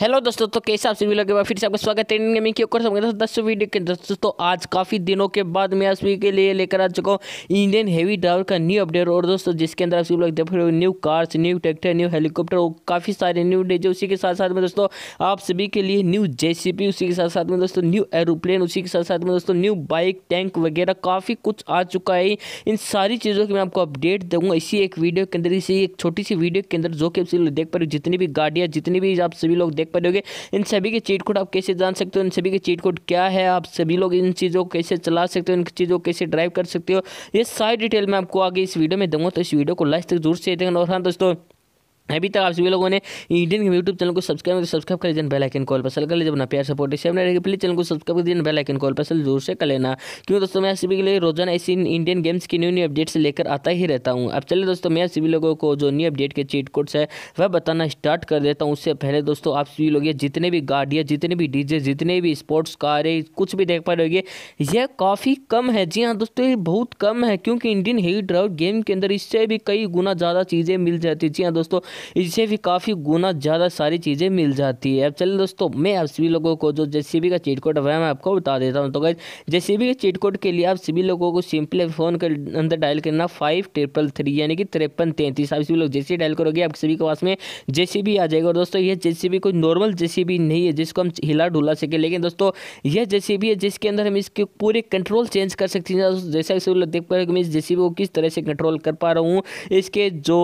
hello दोस्तों तो कैसे आप सभी लोग फिर से आपका स्वागत है इंडियन गेमिंग की ओर दस वीडियो के दोस्तों तो आज काफ़ी दिनों के बाद मैं आप सभी के लिए लेकर आ चुका हूँ इंडियन हैवी ड्राइवर का न्यू अपडेट और दोस्तों जिसके अंदर आप सभी लोग देख रहे हो new cars new tractor new helicopter और काफ़ी सारे न्यू डेज उसी के साथ साथ में दोस्तों आप सभी के लिए न्यू जे उसी के साथ साथ में दोस्तों न्यू एरोप्लेन उसी के साथ साथ में दोस्तों न्यू बाइक टैंक वगैरह काफ़ी कुछ आ चुका है इन सारी चीज़ों की मैं आपको अपडेट दूंगा इसी एक वीडियो के अंदर इसी एक छोटी सी वीडियो के अंदर जो कि आप सभी लोग देख पा रहे हो जितनी भी गाड़ियाँ जितनी भी आप सभी लोग देख पा रहे इन सभी के चीट कोड आप कैसे जान सकते हो इन सभी के चीट कोड क्या है आप सभी लोग इन चीज़ों को कैसे चला सकते हो इन चीज़ों को कैसे ड्राइव कर सकते हो ये सारी डिटेल मैं आपको आगे इस वीडियो में दूंगा तो इस वीडियो को लास्ट तक जरूर से देखना और हाँ दोस्तों अभी तक आप सभी लोगों ने इंडियन गेम यूट्यूब चैनल को सब्सक्राइब तो सब्सक्राइब कर देना बेल आइकन कॉल पर सल कर लीजिए अपना प्यार सपोर्ट सेवन रहेगी प्लीज चैनल को सब्सक्राइब कर दिन बेल आइकन कॉल पर सल जरूर से कर लेना क्यों दोस्तों मैं सभी के लिए रोजाना ऐसी इंडियन गेम्स की न्यू न्यू अपडेट्स लेकर आता ही रहता हूँ अब चलिए दोस्तों मैं सभी लोगों को जो न्यू अपडेट के चीट कोड्स है वह बताना स्टार्ट कर देता हूँ उससे पहले दोस्तों आप सभी लोग ये जितने भी गाड़ियाँ जितने भी डीजे जितने भी स्पोर्ट्स कार है कुछ भी देख पा रहे यह काफ़ी कम है जी हाँ दोस्तों ये बहुत कम है क्योंकि इंडियन हेवी ड्राउट गेम के अंदर इससे भी कई गुना ज़्यादा चीज़ें मिल जाती जी हाँ दोस्तों इससे भी काफ़ी गुना ज़्यादा सारी चीज़ें मिल जाती है अब चलिए दोस्तों मैं आप सभी लोगों को जो जे का चीट कोड है मैं आपको बता देता हूँ तो गई जे के चीट कोड के लिए आप सभी लोगों को सिंपली फ़ोन के अंदर डायल करना फाइव ट्रिपल थ्री यानी कि तिरपन तैंतीस आप सभी लोग जैसे डायल करोगे आप सभी के पास में जे आ जाएगा और दोस्तों यह जे कोई नॉर्मल जे नहीं है जिसको हम हिला ढुला सके लेकिन दोस्तों यह जे है जिसके अंदर हम इसके पूरे कंट्रोल चेंज कर सकते हैं जैसा सभी लोग देख पा रहे हो कि मैं इस जे को किस तरह से कंट्रोल कर पा रहा हूँ इसके जो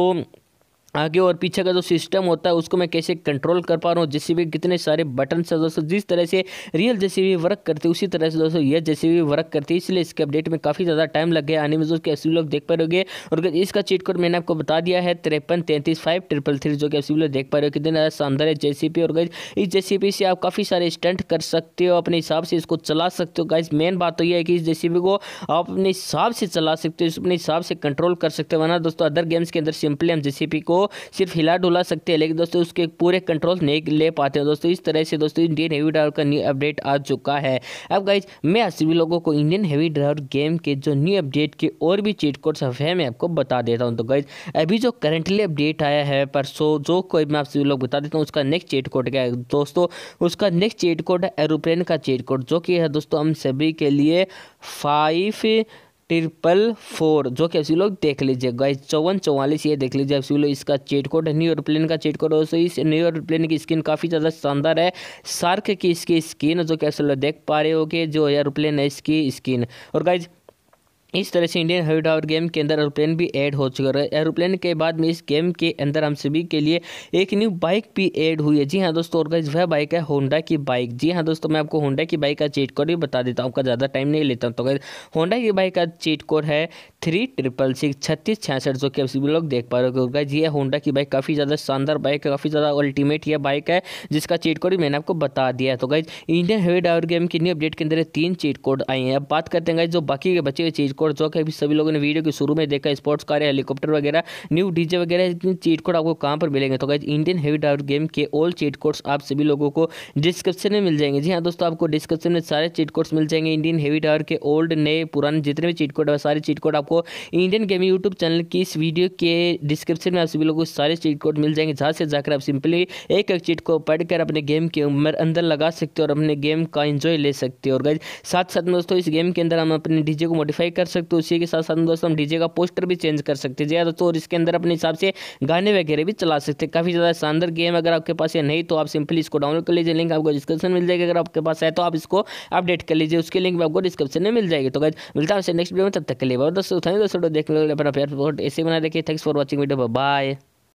आगे और पीछे का जो सिस्टम होता है उसको मैं कैसे कंट्रोल कर पा रहा हूँ जैसे भी कितने सारे बटन से दोस्तों जिस तरह से रियल जैसे भी वर्क करती है उसी तरह से दोस्तों यह जैसे भी वर्क करती है इसलिए इसके अपडेट में काफ़ी ज़्यादा टाइम लग गया आने में कि एफ लोग देख पा रहे और इसका चीट कोड मैंने आपको बता दिया है तिरपन तैंतीस फाइव ट्रिपल थ्री जो कि एफ लोग देख पा रहे हो कितने ज़्यादा शानदार है जे और गई इस जे से आप काफ़ी सारे स्टंट कर सकते हो अपने हिसाब से इसको चला सकते हो गाइज मेन बात तो यह है कि इस जे को आप अपने हिसाब से चला सकते हो अपने हिसाब से कंट्रोल कर सकते हो वरना दोस्तों अदर गेम्स के अंदर सिंपली हम जे को सिर्फ हिला डुला सकते हैं लेकिन दोस्तों उसके पूरे कंट्रोल नहीं ले पाते हैं दोस्तों इस तरह से दोस्तों इंडियन हैवी ड्राइवर का न्यू अपडेट आ चुका है अब गाइज मैं सभी लोगों को इंडियन हैवी ड्राइवर गेम के जो न्यू अपडेट के और भी चीट कोड्स हैं मैं आपको बता देता हूँ तो गाइज अभी जो करंटली अपडेट आया है परसों जो कोई मैं आप सभी लोग बता देता हूँ उसका नेक्स्ट चेट कोड क्या है दोस्तों उसका नेक्स्ट चेट कोड है एरोप्लेन का चेट कोड जो कि है दोस्तों हम सभी के लिए फाइव ट्रिपल फोर जो कि आप लोग देख लीजिए गाइस चौवन चौवालीस ये देख लीजिए आप लोग इसका चेट कोड है न्यू एयरप्लेन का चेट कोड दोस्तों इस न्यू एयरप्लेन की स्किन काफ़ी ज़्यादा शानदार है सार्क की इसकी स्किन जो कि आप लोग देख पा रहे हो कि जो एयरप्लेन है इसकी स्किन और गाइज इस तरह से इंडियन हॉट आवर गेम के अंदर एरोप्लेन भी ऐड हो चुका है एरोप्लेन के बाद में इस गेम के अंदर हम सभी के लिए एक न्यू बाइक भी ऐड हुई है जी हाँ दोस्तों और गाइज वह बाइक है होंडा की बाइक जी हाँ दोस्तों मैं आपको होंडा की बाइक का चीट कोड भी बता देता हूँ का ज़्यादा टाइम नहीं लेता हूँ तो गाइज होंडा की बाइक का चीट कोड है थ्री ट्रिपल सिक्स छत्तीस छियासठ जो कि आप सभी लोग देख पा रहे हो गाइज ये होंडा की बाइक काफ़ी ज़्यादा शानदार बाइक है काफ़ी ज़्यादा अल्टीमेट यह बाइक है जिसका चीट कोड भी मैंने आपको बता दिया है तो guys Indian hot hour game की न्यू अपडेट के अंदर तीन चीट कोड आई हैं अब बात करते हैं गाइज जो बाकी के बचे हुए चीट चीट कोड जो कि सभी लोगों ने वीडियो के शुरू में देखा स्पोर्ट्स कार हेलीकॉप्टर वगैरह न्यू डीजे वगैरह इतनी चीट कोड आपको कहाँ पर मिलेंगे तो guys Indian heavy driver game के ऑल चीट कोड्स आप सभी लोगों को डिस्क्रिप्शन में मिल जाएंगे जी हाँ दोस्तों आपको डिस्क्रिप्शन में सारे चीट कोड्स मिल जाएंगे इंडियन हैवी ड्राइवर के ओल्ड नए पुराने जितने भी चीट कोड है सारे चीट कोड आपको इंडियन गेमिंग यूट्यूब चैनल की इस वीडियो के डिस्क्रिप्शन में आप सभी लोगों को सारे चीट कोड मिल जाएंगे जहाँ से जाकर आप सिंपली एक एक चीट को पढ़कर अपने गेम के उम्र अंदर लगा सकते हो और अपने गेम का एंजॉय ले सकते हो और गाइज साथ साथ में दोस्तों इस गेम के अंदर हम अपने डीजे को मॉडिफाई कर सकते हो उसी के साथ साथ दोस्तों हम डीजे का पोस्टर भी चेंज कर सकते हैं दोस्तों और इसके अंदर अपने हिसाब से गाने वगैरह भी चला सकते हैं काफ़ी ज़्यादा शानदार गेम अगर आपके पास है नहीं तो आप सिंपली इसको डाउनलोड कर लीजिए लिंक आपको डिस्क्रिप्शन मिल जाएगी अगर आपके पास है तो आप इसको अपडेट कर लीजिए उसके लिंक आपको डिस्क्रिप्शन में मिल जाएगी तो मिलता है नेक्स्ट वीडियो में तब तक के लिए दोस्तों थैंक दोस्तों देखने के लिए अपना प्यार ऐसे बना रखिए thanks for watching video bye